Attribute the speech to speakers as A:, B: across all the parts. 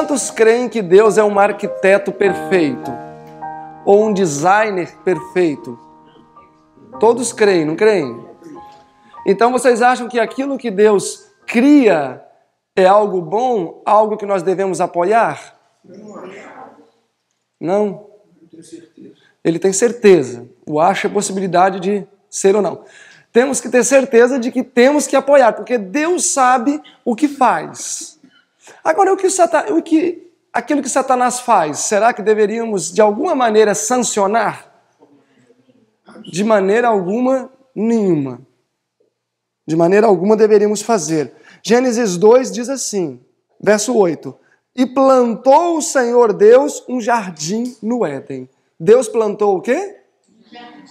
A: Quantos creem que Deus é um arquiteto perfeito? Ou um designer perfeito? Todos creem, não creem? Então vocês acham que aquilo que Deus cria é algo bom, algo que nós devemos apoiar? Não? Ele tem certeza. O acha a possibilidade de ser ou não. Temos que ter certeza de que temos que apoiar, porque Deus sabe o que faz. Agora, o que, o, o que aquilo que Satanás faz, será que deveríamos de alguma maneira sancionar? De maneira alguma, nenhuma. De maneira alguma deveríamos fazer. Gênesis 2 diz assim, verso 8: E plantou o Senhor Deus um jardim no Éden. Deus plantou o quê?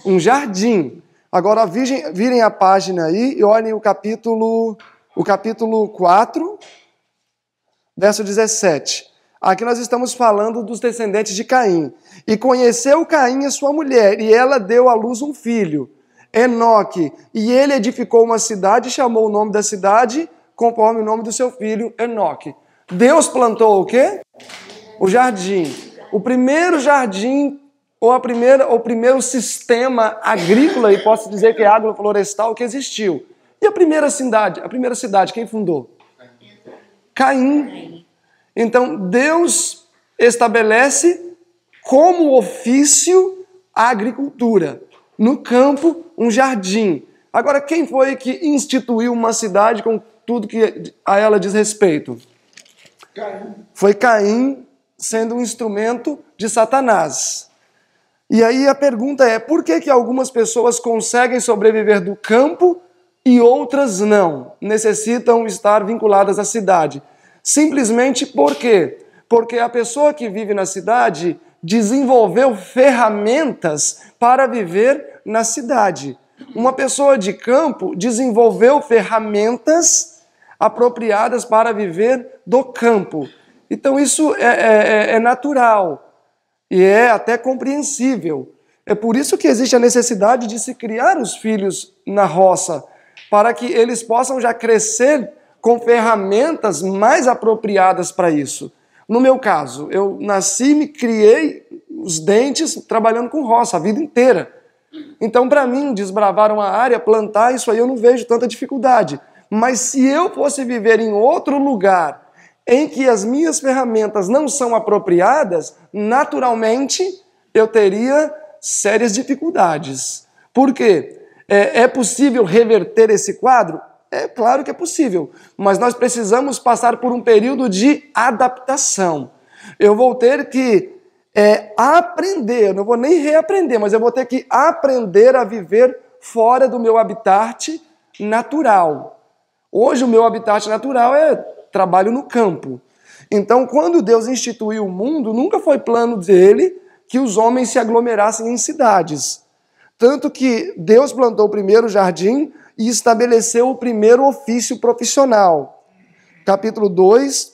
A: Um jardim. Agora virem, virem a página aí e olhem o capítulo, o capítulo 4, verso 17. Aqui nós estamos falando dos descendentes de Caim. E conheceu Caim a sua mulher, e ela deu à luz um filho, Enoque. E ele edificou uma cidade e chamou o nome da cidade conforme o nome do seu filho, Enoque. Deus plantou o quê? O jardim. O primeiro jardim, ou a primeira, o primeiro sistema agrícola, e posso dizer que é agroflorestal, que existiu. E a primeira cidade? A primeira cidade, quem fundou? Caim. Então Deus estabelece como ofício a agricultura. No campo, um jardim. Agora, quem foi que instituiu uma cidade com tudo que a ela diz respeito? Caim. Foi Caim sendo um instrumento de Satanás. E aí a pergunta é: por que, que algumas pessoas conseguem sobreviver do campo e outras não necessitam estar vinculadas à cidade. Simplesmente por quê? Porque a pessoa que vive na cidade desenvolveu ferramentas para viver na cidade. Uma pessoa de campo desenvolveu ferramentas apropriadas para viver do campo. Então, isso é, é, é, é natural e é até compreensível. É por isso que existe a necessidade de se criar os filhos na roça, para que eles possam já crescer com ferramentas mais apropriadas para isso. No meu caso, eu nasci, me criei os dentes trabalhando com roça a vida inteira. Então, para mim, desbravar uma área, plantar, isso aí eu não vejo tanta dificuldade. Mas se eu fosse viver em outro lugar em que as minhas ferramentas não são apropriadas, naturalmente eu teria sérias dificuldades. Por quê? É, é possível reverter esse quadro? É claro que é possível, mas nós precisamos passar por um período de adaptação. Eu vou ter que é, aprender, não vou nem reaprender, mas eu vou ter que aprender a viver fora do meu habitat natural. Hoje, o meu habitat natural é trabalho no campo. Então, quando Deus instituiu o mundo, nunca foi plano dele que os homens se aglomerassem em cidades. Tanto que Deus plantou o primeiro jardim e estabeleceu o primeiro ofício profissional. Capítulo 2,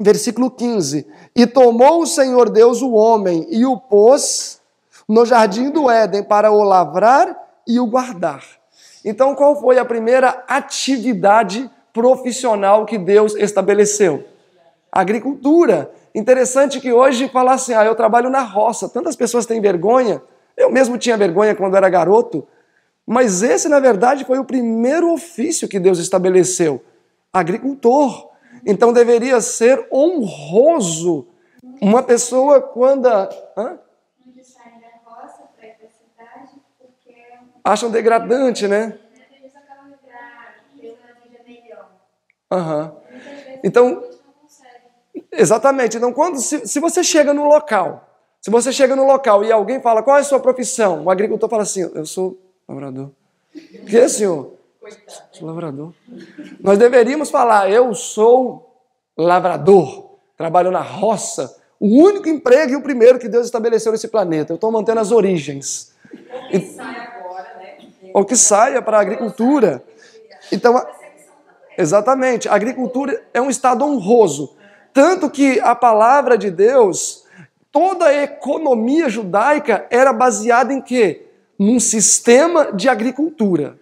A: versículo 15. E tomou o Senhor Deus o homem e o pôs no jardim do Éden para o lavrar e o guardar. Então, qual foi a primeira atividade profissional que Deus estabeleceu? Agricultura. Interessante que hoje falar assim, ah, eu trabalho na roça. Tantas pessoas têm vergonha eu mesmo tinha vergonha quando era garoto, mas esse, na verdade, foi o primeiro ofício que Deus estabeleceu: agricultor. Então deveria ser honroso uma pessoa quando. Hã? É Acham degradante, né? Uhum. Então, exatamente. Então, quando se, se você chega no local se você chega no local e alguém fala, qual é a sua profissão? O agricultor fala assim, eu sou lavrador. Que, senhor? Coitado. Sou lavrador. Nós deveríamos falar, eu sou lavrador, trabalho na roça. O único emprego e o primeiro que Deus estabeleceu nesse planeta. Eu estou mantendo as origens. E... Agora, né? Ou que saia é para a agricultura. Então, a... exatamente, a agricultura é um estado honroso. Tanto que a palavra de Deus toda a economia judaica era baseada em quê? Num sistema de agricultura.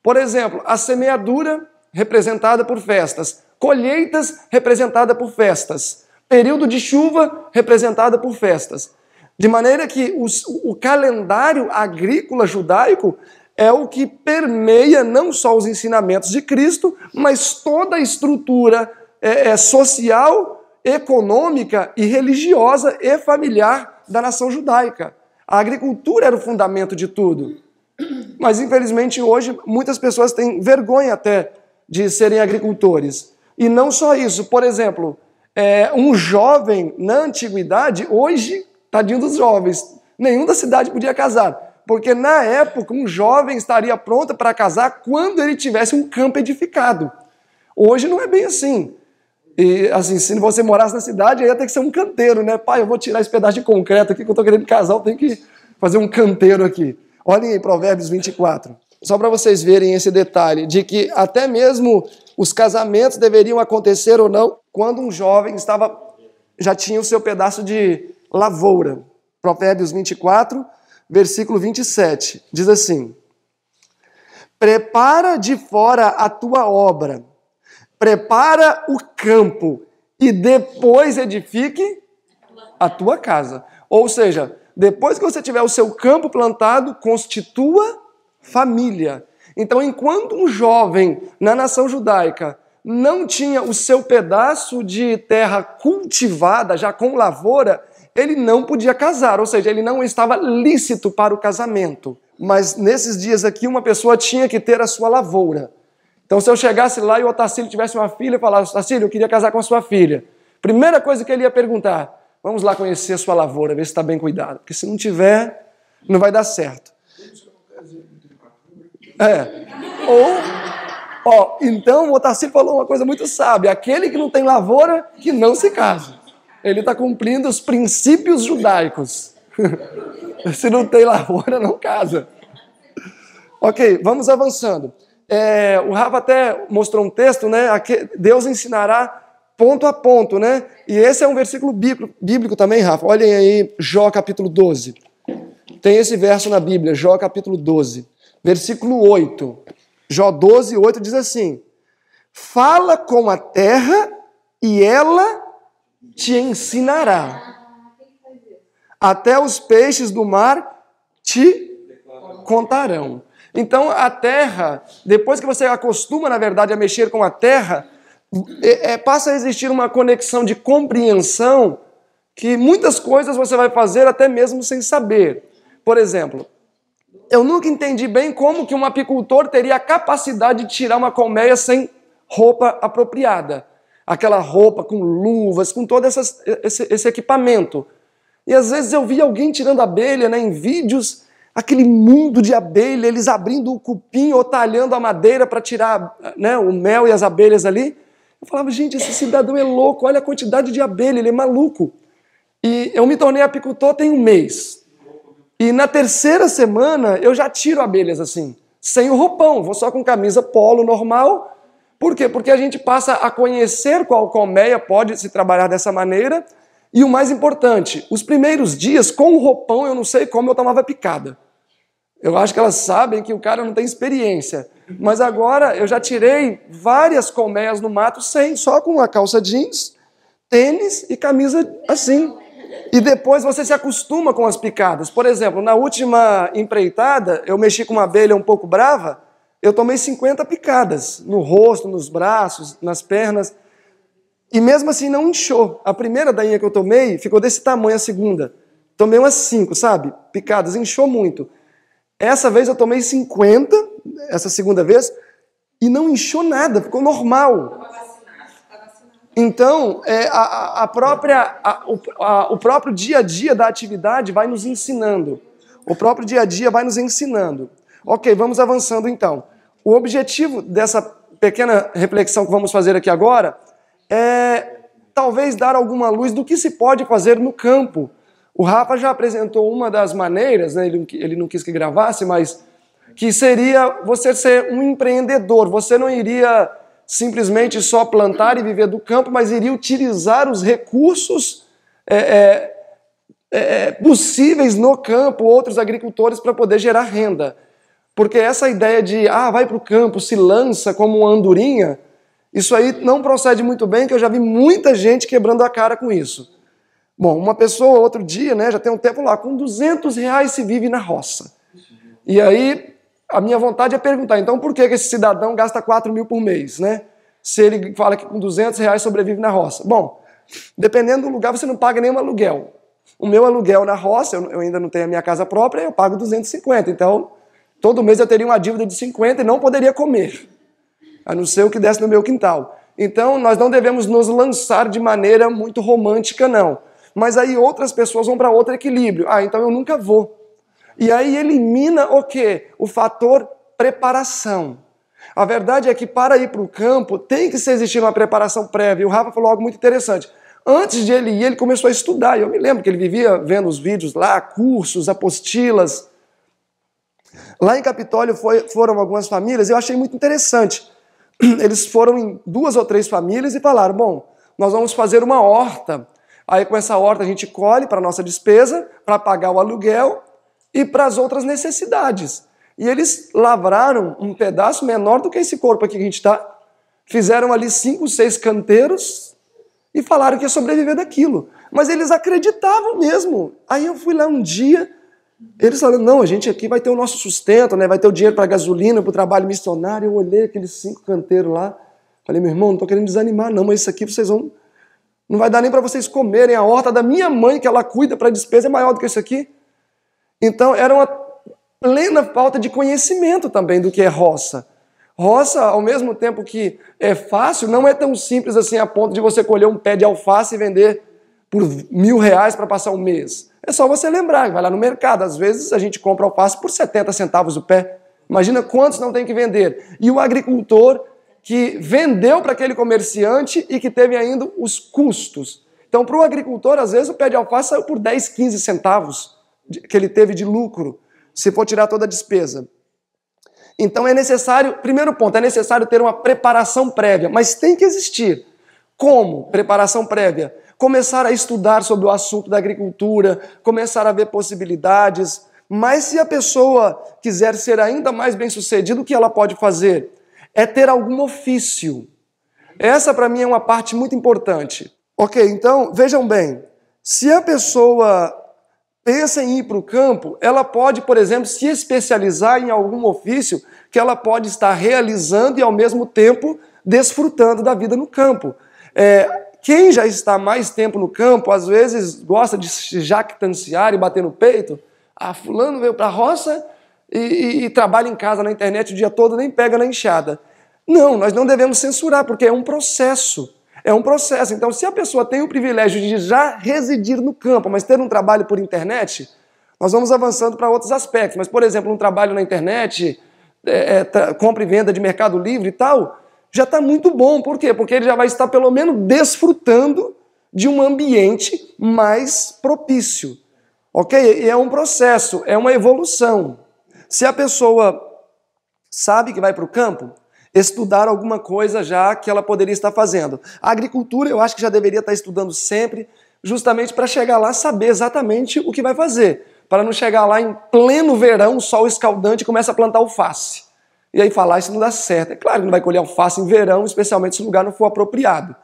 A: Por exemplo, a semeadura representada por festas, colheitas representada por festas, período de chuva representada por festas. De maneira que os, o calendário agrícola judaico é o que permeia não só os ensinamentos de Cristo, mas toda a estrutura é, é, social econômica e religiosa e familiar da nação judaica. A agricultura era o fundamento de tudo. Mas, infelizmente, hoje muitas pessoas têm vergonha até de serem agricultores. E não só isso, por exemplo, é, um jovem na antiguidade, hoje, tadinho dos jovens, nenhum da cidade podia casar. Porque na época, um jovem estaria pronto para casar quando ele tivesse um campo edificado. Hoje não é bem assim. E assim, se você morasse na cidade, aí ia ter que ser um canteiro, né? Pai, eu vou tirar esse pedaço de concreto aqui que eu tô querendo casar, eu tenho que fazer um canteiro aqui. Olhem aí Provérbios 24. Só para vocês verem esse detalhe de que até mesmo os casamentos deveriam acontecer ou não quando um jovem estava já tinha o seu pedaço de lavoura. Provérbios 24, versículo 27. Diz assim: Prepara de fora a tua obra prepara o campo e depois edifique a tua casa. Ou seja, depois que você tiver o seu campo plantado, constitua família. Então, enquanto um jovem na nação judaica não tinha o seu pedaço de terra cultivada, já com lavoura, ele não podia casar, ou seja, ele não estava lícito para o casamento. Mas nesses dias aqui, uma pessoa tinha que ter a sua lavoura. Então, se eu chegasse lá e o Otacílio tivesse uma filha e falasse, Otacílio, eu queria casar com a sua filha. Primeira coisa que ele ia perguntar, vamos lá conhecer a sua lavoura, ver se está bem cuidada. Porque se não tiver, não vai dar certo. É. Ou, ó, então o Otacílio falou uma coisa muito sábia, aquele que não tem lavoura, que não se casa. Ele está cumprindo os princípios judaicos. se não tem lavoura, não casa. Ok, vamos avançando. É, o Rafa até mostrou um texto, né? Deus ensinará ponto a ponto, né? E esse é um versículo bíblico, bíblico também, Rafa. Olhem aí Jó capítulo 12. Tem esse verso na Bíblia, Jó capítulo 12, versículo 8. Jó 12, 8 diz assim: Fala com a terra e ela te ensinará. Até os peixes do mar te contarão. Então a terra, depois que você acostuma, na verdade, a mexer com a terra, é, é, passa a existir uma conexão de compreensão que muitas coisas você vai fazer até mesmo sem saber. Por exemplo, eu nunca entendi bem como que um apicultor teria a capacidade de tirar uma colmeia sem roupa apropriada. Aquela roupa com luvas, com todo essas, esse, esse equipamento. E às vezes eu vi alguém tirando abelha né, em vídeos aquele mundo de abelha, eles abrindo o cupim ou talhando a madeira para tirar né, o mel e as abelhas ali. Eu falava, gente, esse cidadão é louco, olha a quantidade de abelha, ele é maluco. E eu me tornei apicultor tem um mês. E na terceira semana eu já tiro abelhas assim, sem o roupão, vou só com camisa polo normal. Por quê? Porque a gente passa a conhecer qual colmeia pode se trabalhar dessa maneira e o mais importante, os primeiros dias com o roupão, eu não sei como eu tomava picada. Eu acho que elas sabem que o cara não tem experiência. Mas agora eu já tirei várias colmeias no mato sem, só com a calça jeans, tênis e camisa assim. E depois você se acostuma com as picadas. Por exemplo, na última empreitada, eu mexi com uma abelha um pouco brava, eu tomei 50 picadas no rosto, nos braços, nas pernas. E mesmo assim não inchou. A primeira dainha que eu tomei ficou desse tamanho a segunda. Tomei umas cinco, sabe? Picadas, inchou muito. Essa vez eu tomei 50, essa segunda vez, e não inchou nada, ficou normal. Então, é, a, a, própria, a, o, a, o próprio dia a dia da atividade vai nos ensinando. O próprio dia a dia vai nos ensinando. Ok, vamos avançando então. O objetivo dessa pequena reflexão que vamos fazer aqui agora é, talvez dar alguma luz do que se pode fazer no campo. O Rafa já apresentou uma das maneiras, né, ele, ele não quis que gravasse, mas que seria você ser um empreendedor. Você não iria simplesmente só plantar e viver do campo, mas iria utilizar os recursos é, é, é, é possíveis no campo, outros agricultores, para poder gerar renda. Porque essa ideia de, ah, vai para o campo, se lança como uma andorinha, isso aí não procede muito bem, que eu já vi muita gente quebrando a cara com isso. Bom, uma pessoa, outro dia, né, já tem um tempo lá, com 200 reais se vive na roça. E aí, a minha vontade é perguntar, então por que esse cidadão gasta 4 mil por mês, né? Se ele fala que com 200 reais sobrevive na roça. Bom, dependendo do lugar, você não paga nenhum aluguel. O meu aluguel na roça, eu ainda não tenho a minha casa própria, eu pago 250. Então, todo mês eu teria uma dívida de 50 e não poderia comer a não ser o que desce no meu quintal. Então, nós não devemos nos lançar de maneira muito romântica, não. Mas aí outras pessoas vão para outro equilíbrio. Ah, então eu nunca vou. E aí elimina o quê? O fator preparação. A verdade é que para ir para o campo tem que existir uma preparação prévia. E o Rafa falou algo muito interessante. Antes de ele ir, ele começou a estudar. Eu me lembro que ele vivia vendo os vídeos lá, cursos, apostilas. Lá em Capitólio foi, foram algumas famílias, eu achei muito interessante. eles foram em duas ou três famílias e falaram: bom, nós vamos fazer uma horta. Aí com essa horta a gente colhe para nossa despesa, para pagar o aluguel e para as outras necessidades. E eles lavraram um pedaço menor do que esse corpo aqui que a gente está. Fizeram ali cinco, seis canteiros e falaram que ia sobreviver daquilo. Mas eles acreditavam mesmo. Aí eu fui lá um dia eles falando, não, a gente aqui vai ter o nosso sustento, né? vai ter o dinheiro para gasolina, para o trabalho missionário. Eu olhei aqueles cinco canteiros lá, falei, meu irmão, não estou querendo desanimar, não, mas isso aqui vocês vão. Não vai dar nem para vocês comerem. A horta da minha mãe, que ela cuida para despesa, é maior do que isso aqui. Então, era uma plena falta de conhecimento também do que é roça. Roça, ao mesmo tempo que é fácil, não é tão simples assim a ponto de você colher um pé de alface e vender por mil reais para passar um mês. É só você lembrar, vai lá no mercado. Às vezes a gente compra alface por 70 centavos o pé. Imagina quantos não tem que vender. E o agricultor que vendeu para aquele comerciante e que teve ainda os custos. Então, para o agricultor, às vezes o pé de alface saiu por 10, 15 centavos que ele teve de lucro, se for tirar toda a despesa. Então é necessário, primeiro ponto, é necessário ter uma preparação prévia, mas tem que existir. Como preparação prévia? começar a estudar sobre o assunto da agricultura, começar a ver possibilidades. Mas se a pessoa quiser ser ainda mais bem-sucedida, o que ela pode fazer? É ter algum ofício. Essa, para mim, é uma parte muito importante. Ok, então, vejam bem. Se a pessoa pensa em ir para o campo, ela pode, por exemplo, se especializar em algum ofício que ela pode estar realizando e, ao mesmo tempo, desfrutando da vida no campo. É, quem já está mais tempo no campo, às vezes gosta de se jactanciar e bater no peito. Ah, fulano veio para a roça e, e, e trabalha em casa na internet o dia todo, nem pega na enxada. Não, nós não devemos censurar, porque é um processo. É um processo. Então, se a pessoa tem o privilégio de já residir no campo, mas ter um trabalho por internet, nós vamos avançando para outros aspectos. Mas, por exemplo, um trabalho na internet, é, é, tá, compra e venda de mercado livre e tal, já está muito bom. Por quê? Porque ele já vai estar pelo menos desfrutando de um ambiente mais propício. Ok? E é um processo, é uma evolução. Se a pessoa sabe que vai para o campo, estudar alguma coisa já que ela poderia estar fazendo. A agricultura eu acho que já deveria estar estudando sempre, justamente para chegar lá saber exatamente o que vai fazer. Para não chegar lá em pleno verão, sol escaldante, começa a plantar alface. E aí falar isso não dá certo. É claro que não vai colher alface em verão, especialmente se o lugar não for apropriado.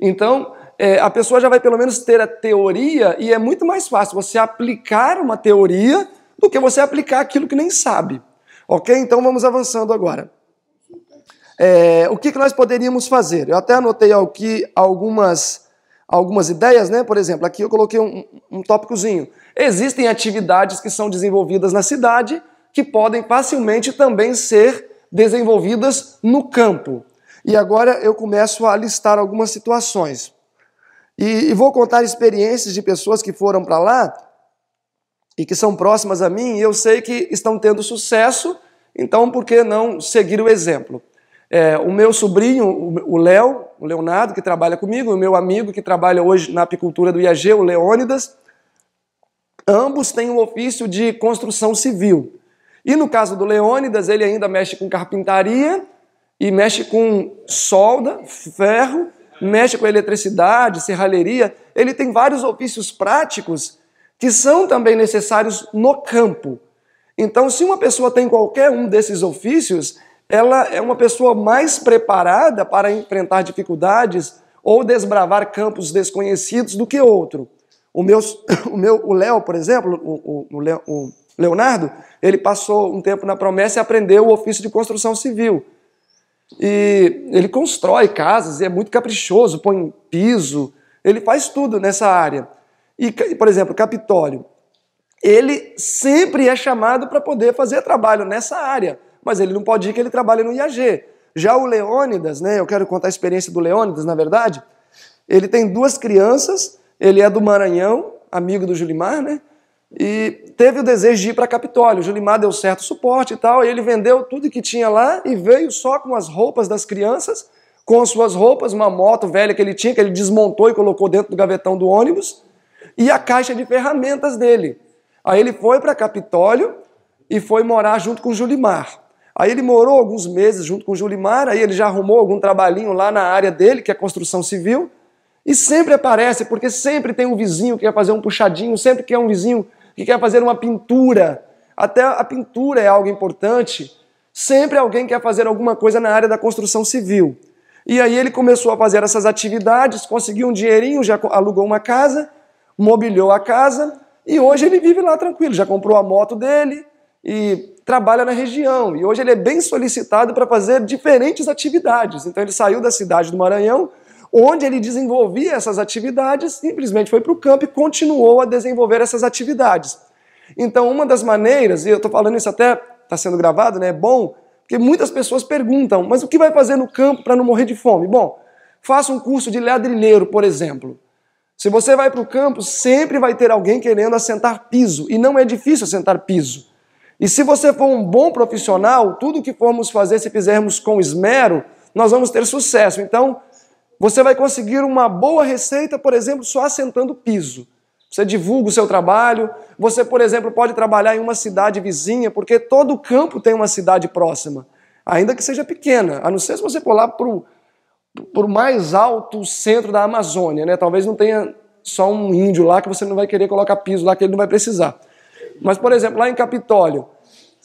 A: Então, é, a pessoa já vai pelo menos ter a teoria e é muito mais fácil você aplicar uma teoria do que você aplicar aquilo que nem sabe. Ok? Então vamos avançando agora. É, o que, que nós poderíamos fazer? Eu até anotei aqui algumas, algumas ideias, né? Por exemplo, aqui eu coloquei um, um tópicozinho. Existem atividades que são desenvolvidas na cidade que podem facilmente também ser desenvolvidas no campo. E agora eu começo a listar algumas situações. E, e vou contar experiências de pessoas que foram para lá e que são próximas a mim, e eu sei que estão tendo sucesso, então por que não seguir o exemplo? É, o meu sobrinho, o Léo, o Leonardo, que trabalha comigo, e o meu amigo que trabalha hoje na apicultura do IAG, o Leônidas, ambos têm um ofício de construção civil. E no caso do Leônidas, ele ainda mexe com carpintaria e mexe com solda, ferro, mexe com eletricidade, serralheria. Ele tem vários ofícios práticos que são também necessários no campo. Então, se uma pessoa tem qualquer um desses ofícios, ela é uma pessoa mais preparada para enfrentar dificuldades ou desbravar campos desconhecidos do que outro. O meu, o meu, o Léo, por exemplo, o, o, o, Leo, o Leonardo, ele passou um tempo na promessa e aprendeu o ofício de construção civil. E ele constrói casas e é muito caprichoso, põe piso, ele faz tudo nessa área. E, por exemplo, Capitólio, ele sempre é chamado para poder fazer trabalho nessa área, mas ele não pode ir que ele trabalha no IAG. Já o Leônidas, né, eu quero contar a experiência do Leônidas, na verdade, ele tem duas crianças, ele é do Maranhão, amigo do Julimar, né? E teve o desejo de ir para Capitólio. O Julimar deu certo suporte e tal, e ele vendeu tudo que tinha lá e veio só com as roupas das crianças, com as suas roupas, uma moto velha que ele tinha, que ele desmontou e colocou dentro do gavetão do ônibus, e a caixa de ferramentas dele. Aí ele foi para Capitólio e foi morar junto com o Julimar. Aí ele morou alguns meses junto com o Julimar, aí ele já arrumou algum trabalhinho lá na área dele, que é construção civil, e sempre aparece, porque sempre tem um vizinho que quer fazer um puxadinho, sempre que é um vizinho que quer fazer uma pintura. Até a pintura é algo importante. Sempre alguém quer fazer alguma coisa na área da construção civil. E aí ele começou a fazer essas atividades, conseguiu um dinheirinho, já alugou uma casa, mobiliou a casa e hoje ele vive lá tranquilo. Já comprou a moto dele e trabalha na região. E hoje ele é bem solicitado para fazer diferentes atividades. Então ele saiu da cidade do Maranhão onde ele desenvolvia essas atividades, simplesmente foi para o campo e continuou a desenvolver essas atividades. Então, uma das maneiras, e eu estou falando isso até, está sendo gravado, né? É bom, porque muitas pessoas perguntam, mas o que vai fazer no campo para não morrer de fome? Bom, faça um curso de ladrilheiro, por exemplo. Se você vai para o campo, sempre vai ter alguém querendo assentar piso, e não é difícil assentar piso. E se você for um bom profissional, tudo que formos fazer, se fizermos com esmero, nós vamos ter sucesso. Então, você vai conseguir uma boa receita, por exemplo, só assentando piso. Você divulga o seu trabalho. Você, por exemplo, pode trabalhar em uma cidade vizinha, porque todo campo tem uma cidade próxima, ainda que seja pequena. A não ser se você for lá para o mais alto centro da Amazônia, né? Talvez não tenha só um índio lá que você não vai querer colocar piso lá que ele não vai precisar. Mas, por exemplo, lá em Capitólio,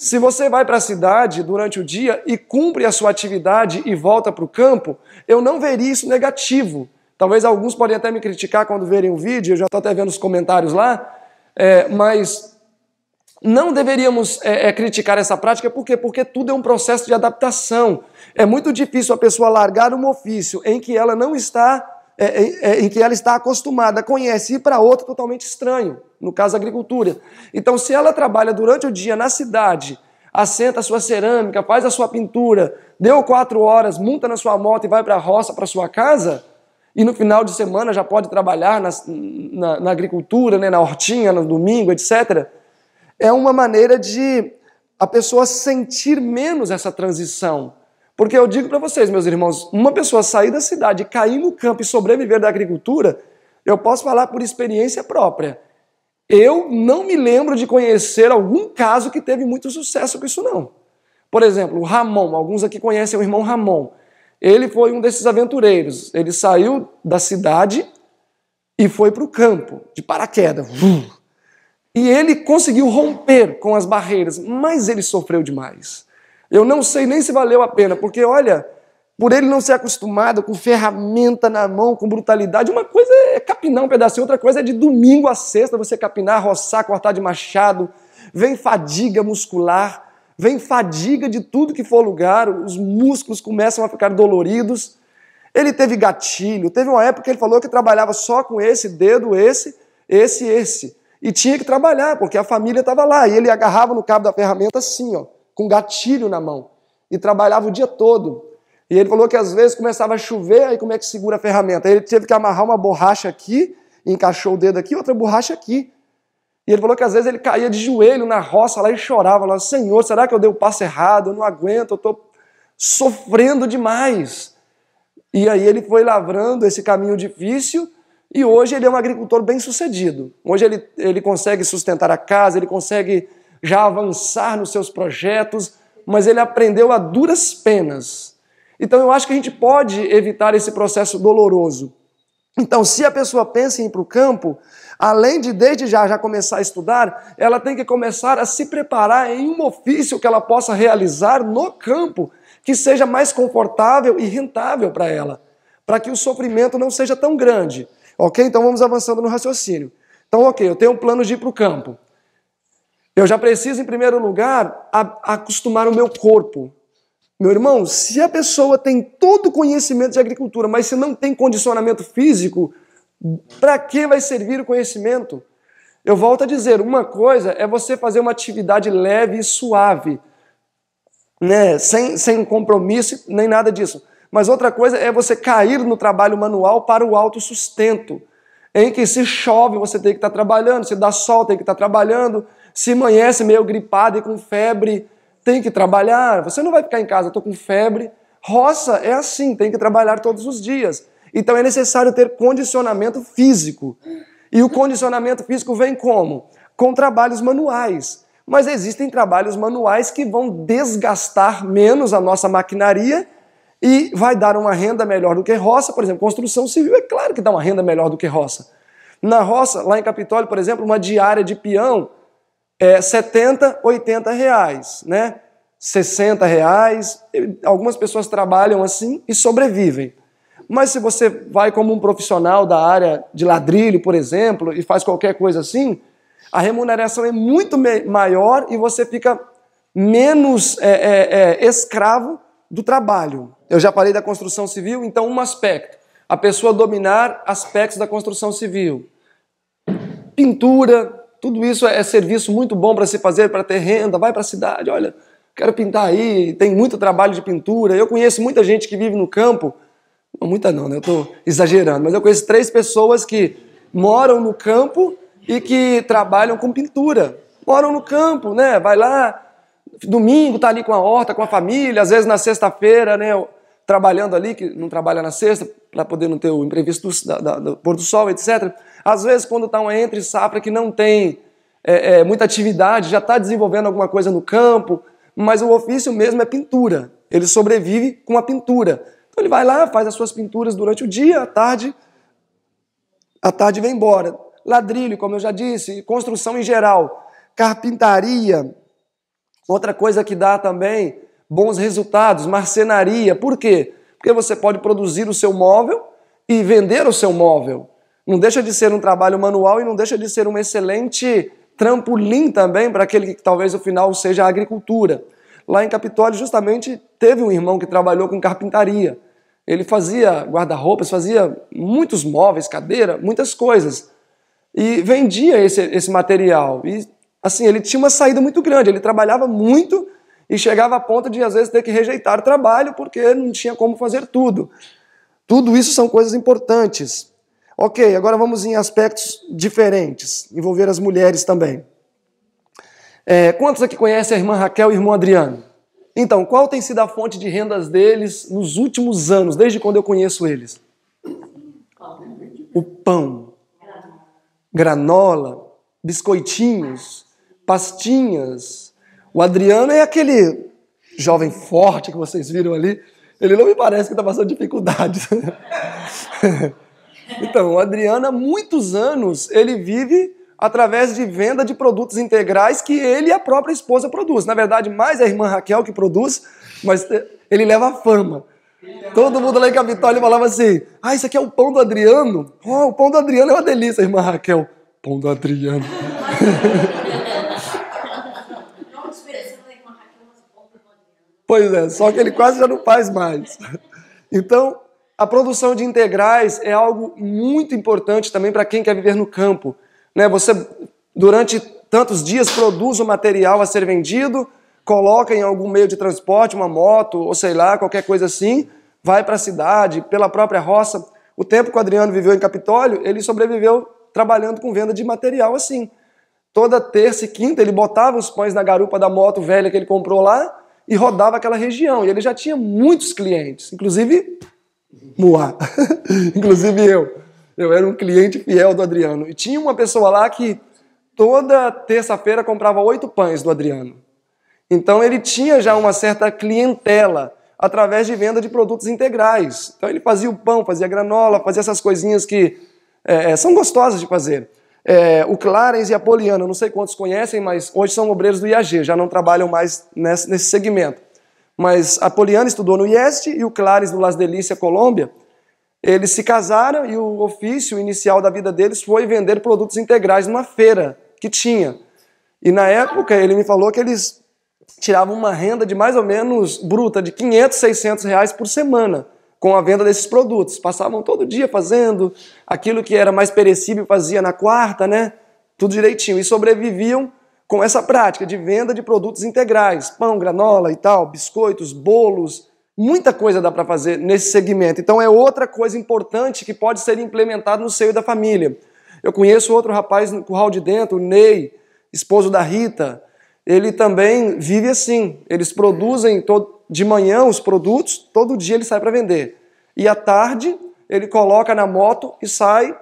A: se você vai para a cidade durante o dia e cumpre a sua atividade e volta para o campo, eu não veria isso negativo. Talvez alguns podem até me criticar quando verem o vídeo, eu já estou até vendo os comentários lá, é, mas não deveríamos é, é, criticar essa prática, por quê? Porque tudo é um processo de adaptação. É muito difícil a pessoa largar um ofício em que ela não está é, é, é, em que ela está acostumada, conhece, e para outra totalmente estranho, no caso agricultura. Então, se ela trabalha durante o dia na cidade, assenta a sua cerâmica, faz a sua pintura, deu quatro horas, monta na sua moto e vai para a roça, para sua casa, e no final de semana já pode trabalhar na, na, na agricultura, né, na hortinha, no domingo, etc. É uma maneira de a pessoa sentir menos essa transição porque eu digo para vocês, meus irmãos, uma pessoa sair da cidade, cair no campo e sobreviver da agricultura, eu posso falar por experiência própria. Eu não me lembro de conhecer algum caso que teve muito sucesso com isso, não. Por exemplo, o Ramon, alguns aqui conhecem o irmão Ramon. Ele foi um desses aventureiros. Ele saiu da cidade e foi para o campo, de paraquedas. E ele conseguiu romper com as barreiras, mas ele sofreu demais. Eu não sei nem se valeu a pena, porque olha, por ele não ser acostumado com ferramenta na mão, com brutalidade, uma coisa é capinar um pedacinho, outra coisa é de domingo a sexta você capinar, roçar, cortar de machado. Vem fadiga muscular, vem fadiga de tudo que for lugar, os músculos começam a ficar doloridos. Ele teve gatilho, teve uma época que ele falou que trabalhava só com esse dedo, esse, esse, esse. E tinha que trabalhar, porque a família estava lá. E ele agarrava no cabo da ferramenta assim, ó com gatilho na mão, e trabalhava o dia todo. E ele falou que às vezes começava a chover, aí como é que segura a ferramenta? Aí ele teve que amarrar uma borracha aqui, encaixou o dedo aqui, outra borracha aqui. E ele falou que às vezes ele caía de joelho na roça lá e chorava, lá, Senhor, será que eu dei o passo errado? Eu não aguento, eu estou sofrendo demais. E aí ele foi lavrando esse caminho difícil e hoje ele é um agricultor bem sucedido. Hoje ele, ele consegue sustentar a casa, ele consegue já avançar nos seus projetos, mas ele aprendeu a duras penas. Então eu acho que a gente pode evitar esse processo doloroso. Então, se a pessoa pensa em ir para o campo, além de desde já já começar a estudar, ela tem que começar a se preparar em um ofício que ela possa realizar no campo, que seja mais confortável e rentável para ela, para que o sofrimento não seja tão grande. Ok? Então vamos avançando no raciocínio. Então, ok, eu tenho um plano de ir para o campo. Eu já preciso, em primeiro lugar, acostumar o meu corpo. Meu irmão, se a pessoa tem todo o conhecimento de agricultura, mas se não tem condicionamento físico, para que vai servir o conhecimento? Eu volto a dizer, uma coisa é você fazer uma atividade leve e suave, né? sem, sem compromisso nem nada disso. Mas outra coisa é você cair no trabalho manual para o autossustento, em que se chove você tem que estar tá trabalhando, se dá sol tem que estar tá trabalhando, se amanhece meio gripado e com febre, tem que trabalhar. Você não vai ficar em casa, estou com febre. Roça é assim, tem que trabalhar todos os dias. Então é necessário ter condicionamento físico. E o condicionamento físico vem como? Com trabalhos manuais. Mas existem trabalhos manuais que vão desgastar menos a nossa maquinaria e vai dar uma renda melhor do que roça. Por exemplo, construção civil é claro que dá uma renda melhor do que roça. Na roça, lá em Capitólio, por exemplo, uma diária de peão é, 70, 80 reais, né? 60 reais. Algumas pessoas trabalham assim e sobrevivem. Mas se você vai como um profissional da área de ladrilho, por exemplo, e faz qualquer coisa assim, a remuneração é muito maior e você fica menos é, é, é, escravo do trabalho. Eu já falei da construção civil, então um aspecto. A pessoa dominar aspectos da construção civil. Pintura, tudo isso é serviço muito bom para se fazer, para ter renda. Vai para a cidade, olha, quero pintar aí, tem muito trabalho de pintura. Eu conheço muita gente que vive no campo. Não, muita não, né? Eu estou exagerando, mas eu conheço três pessoas que moram no campo e que trabalham com pintura. Moram no campo, né? Vai lá, domingo tá ali com a horta, com a família, às vezes na sexta-feira, né? Trabalhando ali, que não trabalha na sexta, para poder não ter o imprevisto do, do pôr do sol, etc. Às vezes, quando está uma entre safra que não tem é, é, muita atividade, já está desenvolvendo alguma coisa no campo, mas o ofício mesmo é pintura. Ele sobrevive com a pintura. Então ele vai lá, faz as suas pinturas durante o dia, à tarde, à tarde vem embora. Ladrilho, como eu já disse, construção em geral, carpintaria, outra coisa que dá também bons resultados, marcenaria. Por quê? Porque você pode produzir o seu móvel e vender o seu móvel. Não deixa de ser um trabalho manual e não deixa de ser um excelente trampolim também para aquele que talvez o final seja a agricultura. Lá em Capitólio, justamente, teve um irmão que trabalhou com carpintaria. Ele fazia guarda-roupas, fazia muitos móveis, cadeira, muitas coisas. E vendia esse, esse material. E, assim, ele tinha uma saída muito grande. Ele trabalhava muito e chegava a ponto de, às vezes, ter que rejeitar o trabalho porque não tinha como fazer tudo. Tudo isso são coisas importantes. Ok, agora vamos em aspectos diferentes, envolver as mulheres também. É, quantos aqui conhecem a irmã Raquel e o irmão Adriano? Então, qual tem sido a fonte de rendas deles nos últimos anos, desde quando eu conheço eles? O pão, granola, biscoitinhos, pastinhas. O Adriano é aquele jovem forte que vocês viram ali. Ele não me parece que está passando dificuldades. Então, o Adriano, há muitos anos, ele vive através de venda de produtos integrais que ele e a própria esposa produz. Na verdade, mais a irmã Raquel que produz, mas eh, ele leva a fama. Todo mundo lá em Capitólio falava assim: Ah, isso aqui é o pão do Adriano? Oh, o pão do Adriano é uma delícia, irmã Raquel. Pão do Adriano. pois é, só que ele quase já não faz mais. Então, a produção de integrais é algo muito importante também para quem quer viver no campo. Né? Você, durante tantos dias, produz o material a ser vendido, coloca em algum meio de transporte, uma moto, ou sei lá, qualquer coisa assim, vai para a cidade, pela própria roça. O tempo que o Adriano viveu em Capitólio, ele sobreviveu trabalhando com venda de material assim. Toda terça e quinta ele botava os pães na garupa da moto velha que ele comprou lá e rodava aquela região. E ele já tinha muitos clientes, inclusive Moá. Inclusive eu. Eu era um cliente fiel do Adriano. E tinha uma pessoa lá que toda terça-feira comprava oito pães do Adriano. Então ele tinha já uma certa clientela através de venda de produtos integrais. Então ele fazia o pão, fazia granola, fazia essas coisinhas que é, é são gostosas de fazer. É, o Clarence e a Poliana, não sei quantos conhecem, mas hoje são obreiros do IAG, já não trabalham mais nesse, nesse segmento. Mas a Poliana estudou no IEST e o Clares no Las Delícias, Colômbia. Eles se casaram e o ofício inicial da vida deles foi vender produtos integrais numa feira que tinha. E na época ele me falou que eles tiravam uma renda de mais ou menos bruta de 500, 600 reais por semana com a venda desses produtos. Passavam todo dia fazendo aquilo que era mais perecível fazia na quarta, né? Tudo direitinho e sobreviviam com essa prática de venda de produtos integrais, pão, granola e tal, biscoitos, bolos, muita coisa dá para fazer nesse segmento. Então é outra coisa importante que pode ser implementada no seio da família. Eu conheço outro rapaz no curral de dentro, o Ney, esposo da Rita. Ele também vive assim. Eles produzem de manhã os produtos, todo dia ele sai para vender. E à tarde ele coloca na moto e sai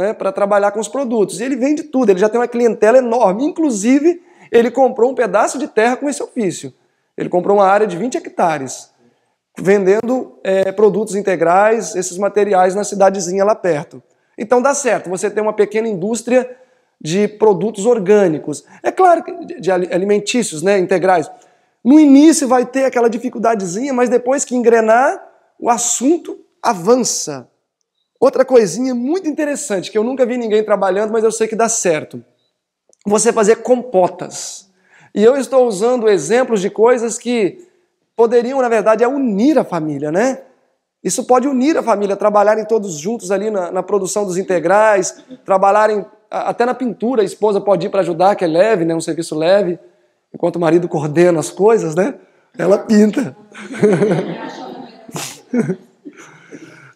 A: né, para trabalhar com os produtos. E ele vende tudo, ele já tem uma clientela enorme. Inclusive, ele comprou um pedaço de terra com esse ofício. Ele comprou uma área de 20 hectares, vendendo é, produtos integrais, esses materiais na cidadezinha lá perto. Então dá certo, você tem uma pequena indústria de produtos orgânicos. É claro que de alimentícios, né, integrais. No início vai ter aquela dificuldadezinha, mas depois que engrenar, o assunto avança. Outra coisinha muito interessante que eu nunca vi ninguém trabalhando, mas eu sei que dá certo. Você fazer compotas. E eu estou usando exemplos de coisas que poderiam, na verdade, é unir a família, né? Isso pode unir a família, trabalharem todos juntos ali na, na produção dos integrais, trabalharem até na pintura, a esposa pode ir para ajudar, que é leve, né? Um serviço leve, enquanto o marido coordena as coisas, né? Ela pinta.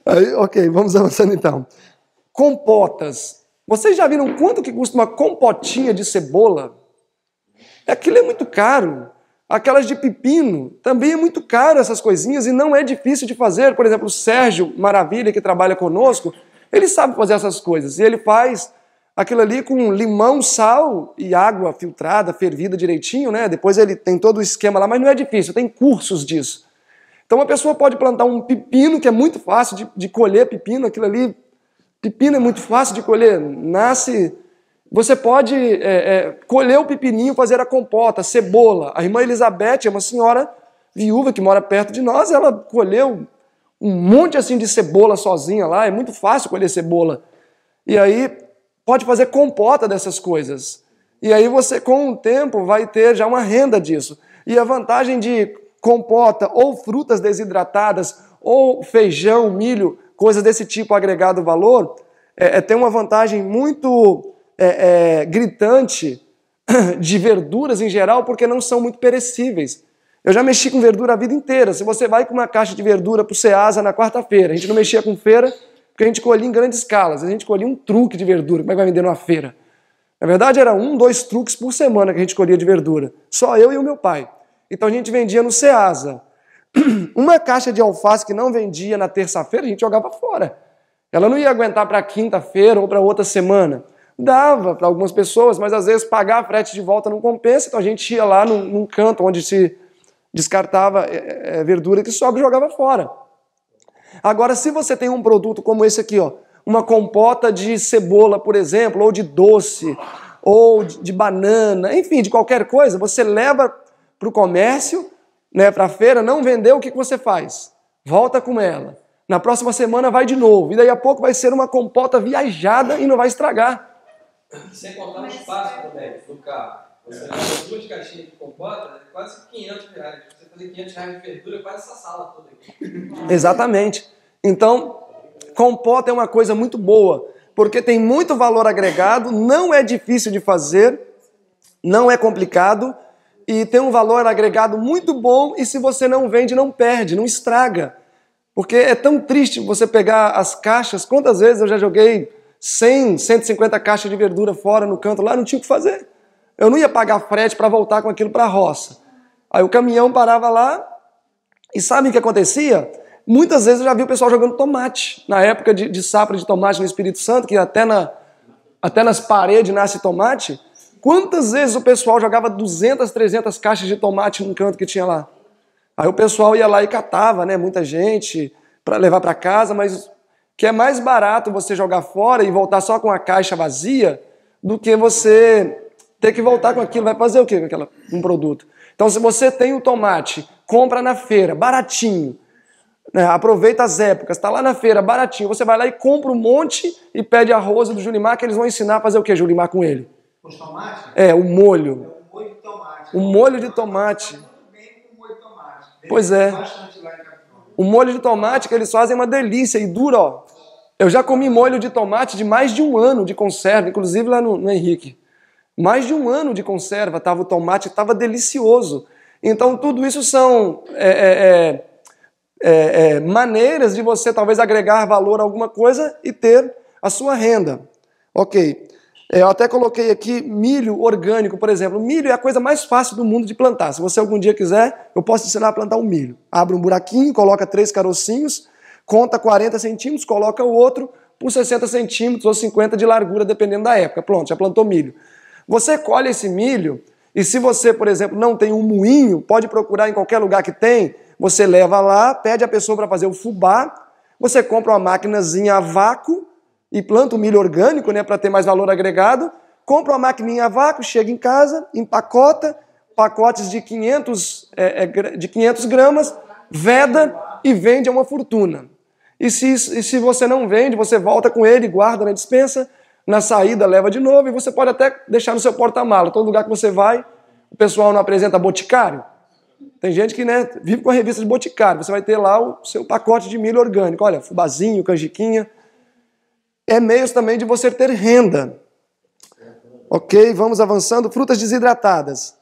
A: Aí, ok, vamos avançando então. Compotas. Vocês já viram quanto que custa uma compotinha de cebola? Aquilo é muito caro. Aquelas de pepino, também é muito caro essas coisinhas e não é difícil de fazer. Por exemplo, o Sérgio Maravilha, que trabalha conosco, ele sabe fazer essas coisas. E ele faz aquilo ali com limão, sal e água filtrada, fervida direitinho, né? Depois ele tem todo o esquema lá, mas não é difícil, tem cursos disso. Então uma pessoa pode plantar um pepino, que é muito fácil de, de colher pepino, aquilo ali. Pepino é muito fácil de colher, nasce. Você pode é, é, colher o pepininho, fazer a compota, a cebola. A irmã Elizabeth é uma senhora viúva que mora perto de nós, ela colheu um monte assim de cebola sozinha lá, é muito fácil colher cebola. E aí pode fazer compota dessas coisas. E aí você, com o tempo, vai ter já uma renda disso. E a vantagem de compota ou frutas desidratadas ou feijão, milho, coisas desse tipo agregado valor, é, é, tem uma vantagem muito é, é gritante de verduras em geral, porque não são muito perecíveis. Eu já mexi com verdura a vida inteira. Se você vai com uma caixa de verdura para o Ceasa na quarta-feira, a gente não mexia com feira, porque a gente colhia em grandes escalas. A gente colhia um truque de verdura. Como é que vai vender numa feira? Na verdade, era um, dois truques por semana que a gente colhia de verdura. Só eu e o meu pai. Então a gente vendia no Ceasa. Uma caixa de alface que não vendia na terça-feira, a gente jogava fora. Ela não ia aguentar para quinta-feira ou para outra semana. Dava para algumas pessoas, mas às vezes pagar a frete de volta não compensa, então a gente ia lá num, num canto onde se descartava é, é verdura que sobra e jogava fora. Agora, se você tem um produto como esse aqui, ó, uma compota de cebola, por exemplo, ou de doce, ou de, de banana, enfim, de qualquer coisa, você leva para o comércio, né, para a feira, não vendeu, o que, que você faz? Volta com ela. Na próxima semana vai de novo. E daí a pouco vai ser uma compota viajada e não vai estragar. Sem contar no espaço também do carro. Você é. faz duas caixinhas de compota, é quase 500 reais. Você fazer 500 reais de verdura, é quase essa sala toda aqui. Exatamente. Então, compota é uma coisa muito boa, porque tem muito valor agregado, não é difícil de fazer, não é complicado e tem um valor agregado muito bom e se você não vende, não perde, não estraga. Porque é tão triste você pegar as caixas, quantas vezes eu já joguei 100, 150 caixas de verdura fora no canto lá, não tinha o que fazer. Eu não ia pagar frete para voltar com aquilo para a roça. Aí o caminhão parava lá e sabe o que acontecia? Muitas vezes eu já vi o pessoal jogando tomate. Na época de, de safra de tomate no Espírito Santo, que até, na, até nas paredes nasce tomate, Quantas vezes o pessoal jogava 200, 300 caixas de tomate num canto que tinha lá? Aí o pessoal ia lá e catava, né? Muita gente para levar para casa, mas que é mais barato você jogar fora e voltar só com a caixa vazia do que você ter que voltar com aquilo. Vai fazer o quê com aquela, um produto? Então, se você tem o tomate, compra na feira, baratinho. Né? Aproveita as épocas, está lá na feira, baratinho. Você vai lá e compra um monte e pede a Rosa do Julimar, que eles vão ensinar a fazer o quê, Julimar, com ele? Os tomates? É, o molho. É o molho de tomate. O molho de tomate. Pois é. O molho de tomate que eles fazem é uma delícia e dura, ó. Eu já comi molho de tomate de mais de um ano de conserva, inclusive lá no, no Henrique. Mais de um ano de conserva tava o tomate, tava delicioso. Então tudo isso são é, é, é, é, é maneiras de você talvez agregar valor a alguma coisa e ter a sua renda. Ok. É, eu até coloquei aqui milho orgânico, por exemplo. Milho é a coisa mais fácil do mundo de plantar. Se você algum dia quiser, eu posso te ensinar a plantar um milho. Abre um buraquinho, coloca três carocinhos, conta 40 centímetros, coloca o outro por 60 centímetros ou 50 de largura, dependendo da época. Pronto, já plantou milho. Você colhe esse milho e se você, por exemplo, não tem um moinho, pode procurar em qualquer lugar que tem. Você leva lá, pede a pessoa para fazer o fubá, você compra uma maquinazinha a vácuo, e planta o milho orgânico, né, para ter mais valor agregado, compra uma maquininha a vácuo, chega em casa, empacota, pacotes de 500, é, é de 500 gramas, veda e vende a uma fortuna. E se, e se você não vende, você volta com ele, guarda na dispensa, na saída leva de novo e você pode até deixar no seu porta-mala. Todo lugar que você vai, o pessoal não apresenta boticário. Tem gente que né, vive com a revista de boticário. Você vai ter lá o seu pacote de milho orgânico. Olha, fubazinho, canjiquinha é meios também de você ter renda. Ok, vamos avançando. Frutas desidratadas.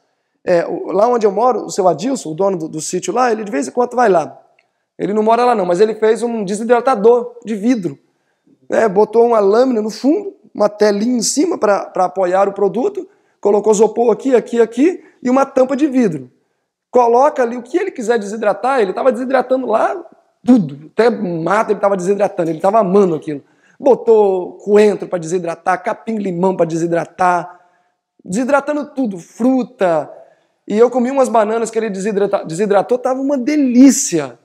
A: É, lá onde eu moro, o seu Adilson, o dono do, do sítio lá, ele de vez em quando vai lá. Ele não mora lá não, mas ele fez um desidratador de vidro. Né? Botou uma lâmina no fundo, uma telinha em cima para apoiar o produto, colocou isopor aqui, aqui, aqui e uma tampa de vidro. Coloca ali o que ele quiser desidratar, ele estava desidratando lá tudo, até mata ele estava desidratando, ele estava amando aquilo botou coentro para desidratar, capim-limão para desidratar, desidratando tudo, fruta. E eu comi umas bananas que ele desidratou, tava uma delícia.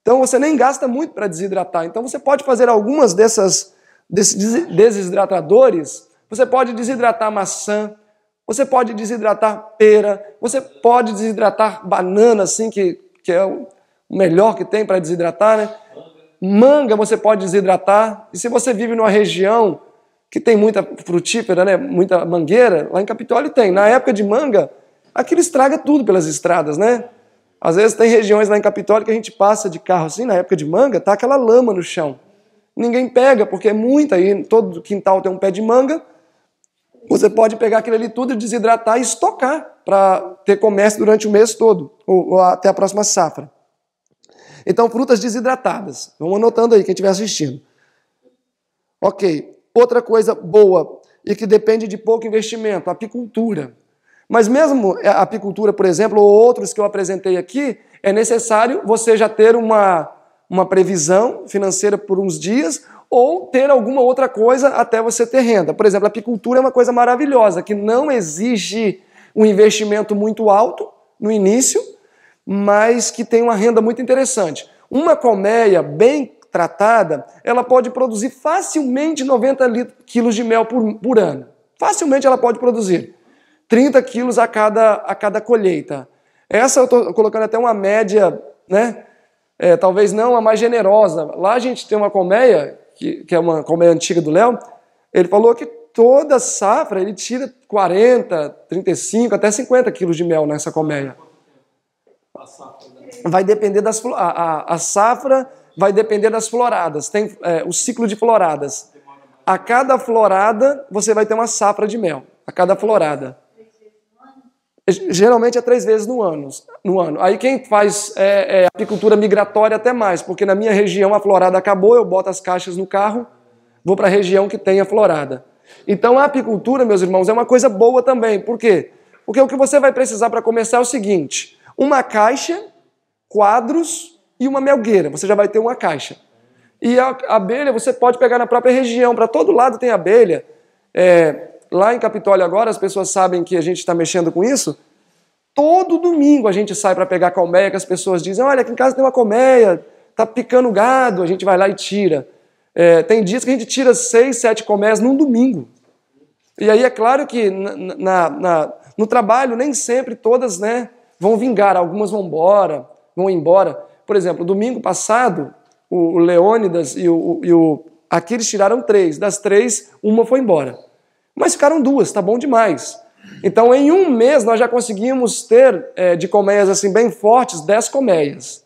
A: Então você nem gasta muito para desidratar. Então você pode fazer algumas dessas desses desidratadores. Você pode desidratar maçã, você pode desidratar pera, você pode desidratar banana, assim que, que é o melhor que tem para desidratar, né? Manga você pode desidratar. E se você vive numa região que tem muita frutífera, né, muita mangueira, lá em Capitólio tem. Na época de manga, aquilo estraga tudo pelas estradas, né? Às vezes tem regiões lá em Capitólio que a gente passa de carro assim, na época de manga, tá aquela lama no chão. Ninguém pega, porque é muita aí, todo quintal tem um pé de manga. Você pode pegar aquilo ali tudo, desidratar e estocar para ter comércio durante o mês todo, ou, ou até a próxima safra. Então, frutas desidratadas. Vamos anotando aí, quem estiver assistindo. Ok. Outra coisa boa e que depende de pouco investimento, apicultura. Mas mesmo a é, apicultura, por exemplo, ou outros que eu apresentei aqui, é necessário você já ter uma, uma previsão financeira por uns dias ou ter alguma outra coisa até você ter renda. Por exemplo, a apicultura é uma coisa maravilhosa que não exige um investimento muito alto no início, mas que tem uma renda muito interessante. Uma colmeia bem tratada, ela pode produzir facilmente 90 quilos de mel por, por ano. Facilmente ela pode produzir. 30 quilos a cada, a cada colheita. Essa eu estou colocando até uma média, né? É, talvez não a mais generosa. Lá a gente tem uma colmeia, que, que é uma colmeia antiga do Léo, ele falou que toda safra ele tira 40, 35, até 50 quilos de mel nessa colmeia. Vai depender das a, a, safra vai depender das floradas. Tem é, o ciclo de floradas. A cada florada você vai ter uma safra de mel. A cada florada. É, geralmente é três vezes no ano. No ano. Aí quem faz é, é, apicultura migratória até mais, porque na minha região a florada acabou, eu boto as caixas no carro, vou para a região que tem a florada. Então a apicultura, meus irmãos, é uma coisa boa também. Por quê? Porque o que você vai precisar para começar é o seguinte: uma caixa, quadros e uma melgueira. Você já vai ter uma caixa. E a abelha você pode pegar na própria região. Para todo lado tem abelha. É, lá em Capitólio agora, as pessoas sabem que a gente está mexendo com isso. Todo domingo a gente sai para pegar colmeia, que as pessoas dizem, olha, aqui em casa tem uma colmeia, tá picando gado, a gente vai lá e tira. É, tem dias que a gente tira seis, sete colmeias num domingo. E aí é claro que na, na, na, no trabalho nem sempre todas né, vão vingar, algumas vão embora, vão embora. Por exemplo, domingo passado, o Leônidas e o, e o Aquiles tiraram três. Das três, uma foi embora. Mas ficaram duas, tá bom demais. Então, em um mês, nós já conseguimos ter é, de colmeias assim bem fortes, dez colmeias.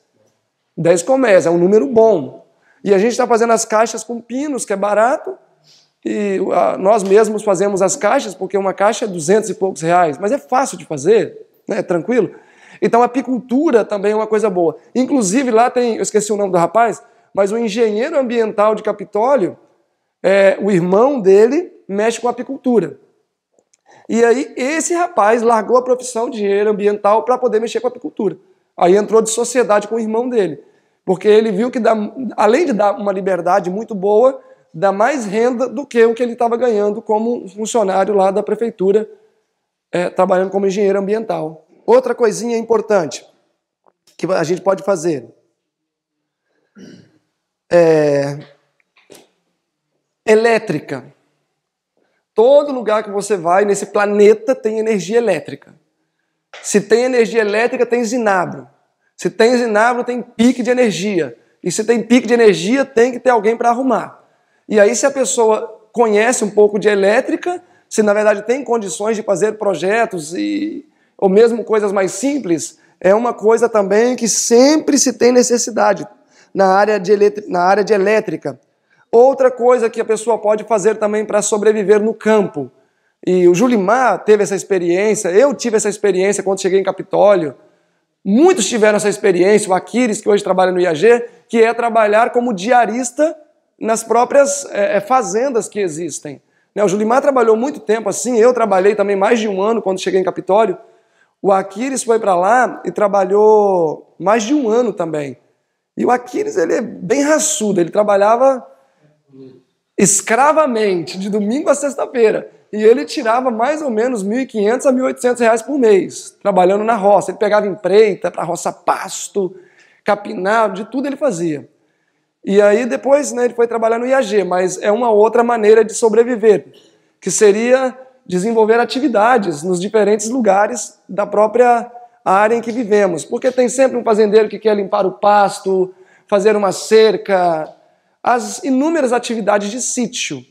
A: Dez colmeias, é um número bom. E a gente está fazendo as caixas com pinos, que é barato, e a, nós mesmos fazemos as caixas, porque uma caixa é duzentos e poucos reais, mas é fácil de fazer né? Tranquilo? Então, apicultura também é uma coisa boa. Inclusive, lá tem, eu esqueci o nome do rapaz, mas o engenheiro ambiental de Capitólio, é, o irmão dele, mexe com apicultura. E aí, esse rapaz largou a profissão de engenheiro ambiental para poder mexer com apicultura. Aí entrou de sociedade com o irmão dele. Porque ele viu que, dá, além de dar uma liberdade muito boa, dá mais renda do que o que ele estava ganhando como funcionário lá da prefeitura é, trabalhando como engenheiro ambiental. Outra coisinha importante que a gente pode fazer é elétrica. Todo lugar que você vai nesse planeta tem energia elétrica. Se tem energia elétrica, tem zinabro. Se tem zinabro, tem pique de energia. E se tem pique de energia, tem que ter alguém para arrumar. E aí, se a pessoa conhece um pouco de elétrica, se na verdade tem condições de fazer projetos e ou mesmo coisas mais simples, é uma coisa também que sempre se tem necessidade na área de, na área de elétrica. Outra coisa que a pessoa pode fazer também para sobreviver no campo. E o Julimar teve essa experiência, eu tive essa experiência quando cheguei em Capitólio. Muitos tiveram essa experiência, o Aquiles, que hoje trabalha no IAG, que é trabalhar como diarista nas próprias é, é fazendas que existem. Né? O Julimar trabalhou muito tempo assim, eu trabalhei também mais de um ano quando cheguei em Capitólio. O Aquiles foi para lá e trabalhou mais de um ano também. E o Aquiles, ele é bem raçudo, ele trabalhava escravamente, de domingo a sexta-feira. E ele tirava mais ou menos 1.500 a 1.800 reais por mês, trabalhando na roça. Ele pegava empreita para roça pasto, capinado, de tudo ele fazia. E aí depois né, ele foi trabalhar no IAG, mas é uma outra maneira de sobreviver, que seria desenvolver atividades nos diferentes lugares da própria área em que vivemos. Porque tem sempre um fazendeiro que quer limpar o pasto, fazer uma cerca, as inúmeras atividades de sítio.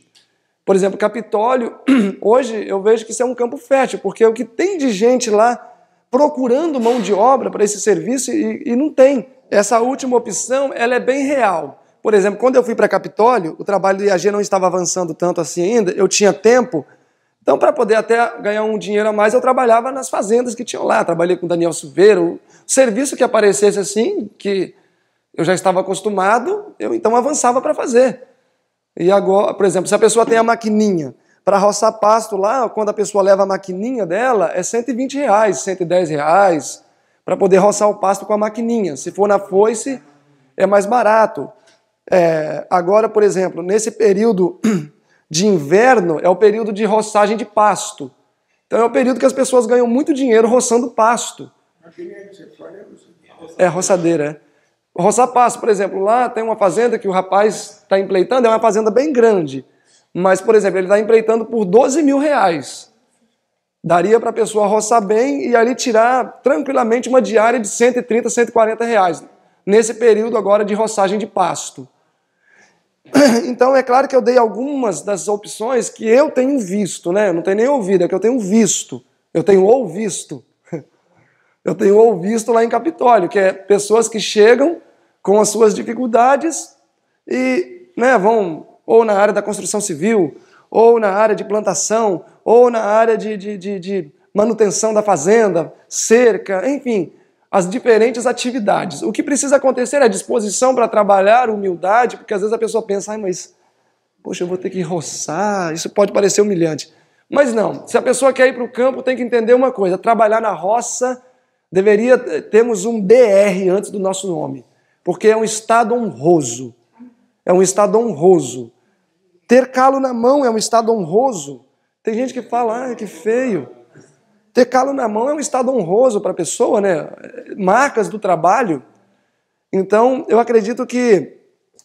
A: Por exemplo, Capitólio, hoje eu vejo que isso é um campo fértil, porque é o que tem de gente lá procurando mão de obra para esse serviço e, e, não tem. Essa última opção ela é bem real. Por exemplo, quando eu fui para Capitólio, o trabalho do IAG não estava avançando tanto assim ainda, eu tinha tempo. Então, para poder até ganhar um dinheiro a mais, eu trabalhava nas fazendas que tinham lá. Trabalhei com Daniel Silveira. O serviço que aparecesse assim, que eu já estava acostumado, eu então avançava para fazer. E agora, por exemplo, se a pessoa tem a maquininha para roçar pasto lá, quando a pessoa leva a maquininha dela, é 120 reais, 110 reais, para poder roçar o pasto com a maquininha. Se for na foice, é mais barato. É, agora, por exemplo, nesse período de inverno é o período de roçagem de pasto. Então é o período que as pessoas ganham muito dinheiro roçando pasto. É roçadeira, é. Roçar pasto, por exemplo, lá tem uma fazenda que o rapaz está empleitando, é uma fazenda bem grande. Mas, por exemplo, ele está empleitando por 12 mil reais. Daria para a pessoa roçar bem e ali tirar tranquilamente uma diária de 130, 140 reais. Nesse período agora de roçagem de pasto. Então, é claro que eu dei algumas das opções que eu tenho visto, né? não tenho nem ouvido, é que eu tenho visto. Eu tenho ouvisto. Eu tenho ouvisto lá em Capitólio, que é pessoas que chegam com as suas dificuldades e né, vão ou na área da construção civil, ou na área de plantação, ou na área de, de, de, de manutenção da fazenda, cerca, enfim, as diferentes atividades. O que precisa acontecer é disposição para trabalhar, humildade, porque às vezes a pessoa pensa, Ai, mas, poxa, eu vou ter que roçar, isso pode parecer humilhante. Mas não, se a pessoa quer ir para o campo, tem que entender uma coisa: trabalhar na roça, deveria eh, termos um DR antes do nosso nome, porque é um estado honroso. É um estado honroso. Ter calo na mão é um estado honroso. Tem gente que fala, ah, que feio. Ter calo na mão é um estado honroso para a pessoa, né? Marcas do trabalho. Então, eu acredito que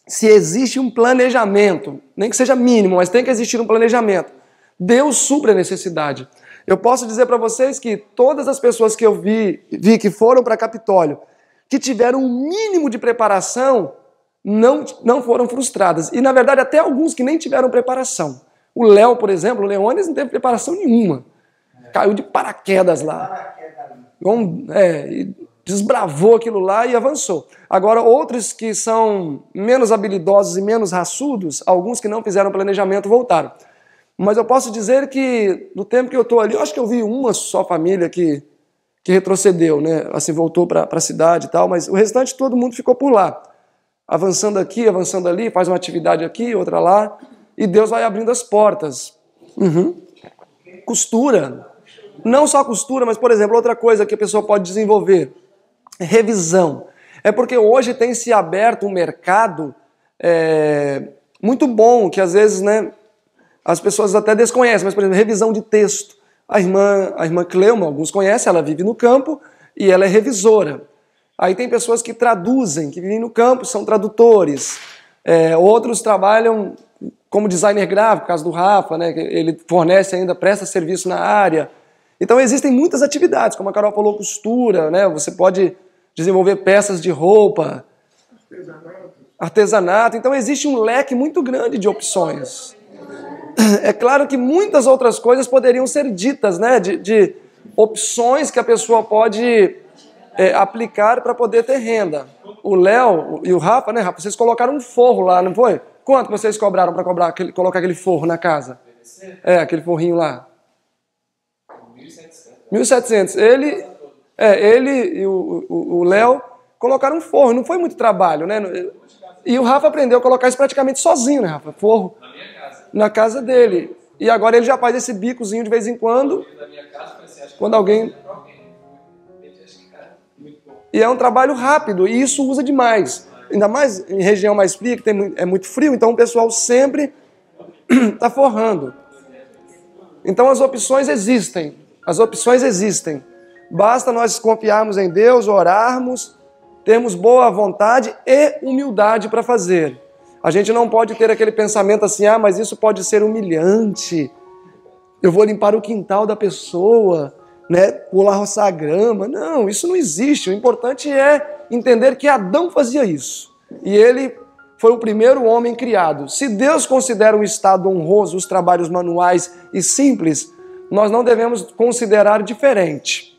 A: se existe um planejamento, nem que seja mínimo, mas tem que existir um planejamento. Deus supre a necessidade. Eu posso dizer para vocês que todas as pessoas que eu vi, vi que foram para Capitólio, que tiveram um mínimo de preparação, não, não foram frustradas. E, na verdade, até alguns que nem tiveram preparação. O Léo, por exemplo, o Leones não teve preparação nenhuma. Caiu de paraquedas lá. Um, é, desbravou aquilo lá e avançou. Agora, outros que são menos habilidosos e menos raçudos, alguns que não fizeram planejamento voltaram. Mas eu posso dizer que, no tempo que eu estou ali, eu acho que eu vi uma só família que, que retrocedeu, né? assim, voltou para a cidade e tal, mas o restante todo mundo ficou por lá. Avançando aqui, avançando ali, faz uma atividade aqui, outra lá, e Deus vai abrindo as portas. Uhum. Costura, não só costura, mas, por exemplo, outra coisa que a pessoa pode desenvolver: revisão. É porque hoje tem se aberto um mercado é, muito bom, que às vezes né, as pessoas até desconhecem, mas, por exemplo, revisão de texto. A irmã, a irmã Cleuma, alguns conhecem, ela vive no campo e ela é revisora. Aí tem pessoas que traduzem, que vivem no campo, são tradutores. É, outros trabalham como designer gráfico, caso do Rafa, né, ele fornece ainda, presta serviço na área. Então existem muitas atividades, como a Carol falou, costura, né? Você pode desenvolver peças de roupa, artesanato. artesanato. Então existe um leque muito grande de opções. É claro que muitas outras coisas poderiam ser ditas, né? De, de opções que a pessoa pode é, aplicar para poder ter renda. O Léo e o Rafa, né, Rafa? Vocês colocaram um forro lá, não foi? Quanto vocês cobraram para colocar aquele forro na casa? É, aquele forrinho lá. 1.700. Ele, é, ele e o Léo colocaram um forro. Não foi muito trabalho, né? E o Rafa aprendeu a colocar isso praticamente sozinho, né, Rafa? Forro. Na minha casa. Na casa dele. E agora ele já faz esse bicozinho de vez em quando. Quando alguém. É né? é e é um trabalho rápido, e isso usa demais. Ainda mais em região mais fria, que tem, é muito frio, então o pessoal sempre está forrando. Então as opções existem. As opções existem. Basta nós confiarmos em Deus, orarmos, termos boa vontade e humildade para fazer. A gente não pode ter aquele pensamento assim: ah, mas isso pode ser humilhante. Eu vou limpar o quintal da pessoa, né? Pular roçar a grama. Não, isso não existe. O importante é entender que Adão fazia isso. E ele foi o primeiro homem criado. Se Deus considera um estado honroso os trabalhos manuais e simples, nós não devemos considerar diferente.